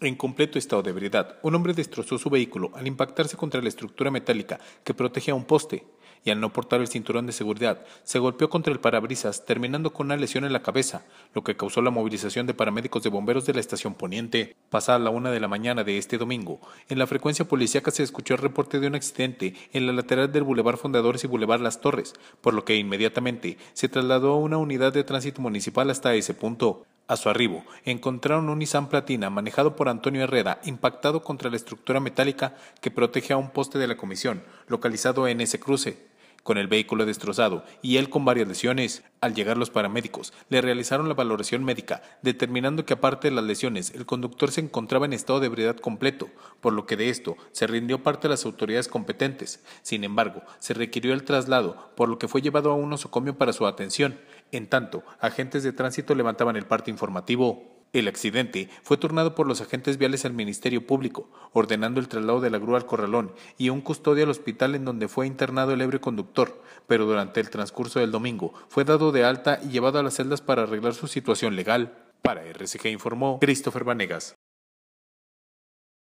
En completo estado de ebriedad, un hombre destrozó su vehículo al impactarse contra la estructura metálica que protegía un poste y al no portar el cinturón de seguridad, se golpeó contra el parabrisas, terminando con una lesión en la cabeza, lo que causó la movilización de paramédicos de bomberos de la estación Poniente. Pasada la una de la mañana de este domingo, en la frecuencia policíaca se escuchó el reporte de un accidente en la lateral del Boulevard Fundadores y Boulevard Las Torres, por lo que inmediatamente se trasladó a una unidad de tránsito municipal hasta ese punto. A su arribo, encontraron un Nissan Platina manejado por Antonio Herrera, impactado contra la estructura metálica que protege a un poste de la comisión, localizado en ese cruce. Con el vehículo destrozado y él con varias lesiones, al llegar los paramédicos, le realizaron la valoración médica, determinando que aparte de las lesiones, el conductor se encontraba en estado de ebriedad completo, por lo que de esto se rindió parte a las autoridades competentes. Sin embargo, se requirió el traslado, por lo que fue llevado a un osocomio para su atención. En tanto, agentes de tránsito levantaban el parte informativo. El accidente fue turnado por los agentes viales al Ministerio Público, ordenando el traslado de la grúa al corralón y un custodio al hospital en donde fue internado el ebrio conductor, pero durante el transcurso del domingo fue dado de alta y llevado a las celdas para arreglar su situación legal. Para RCG informó Christopher Vanegas.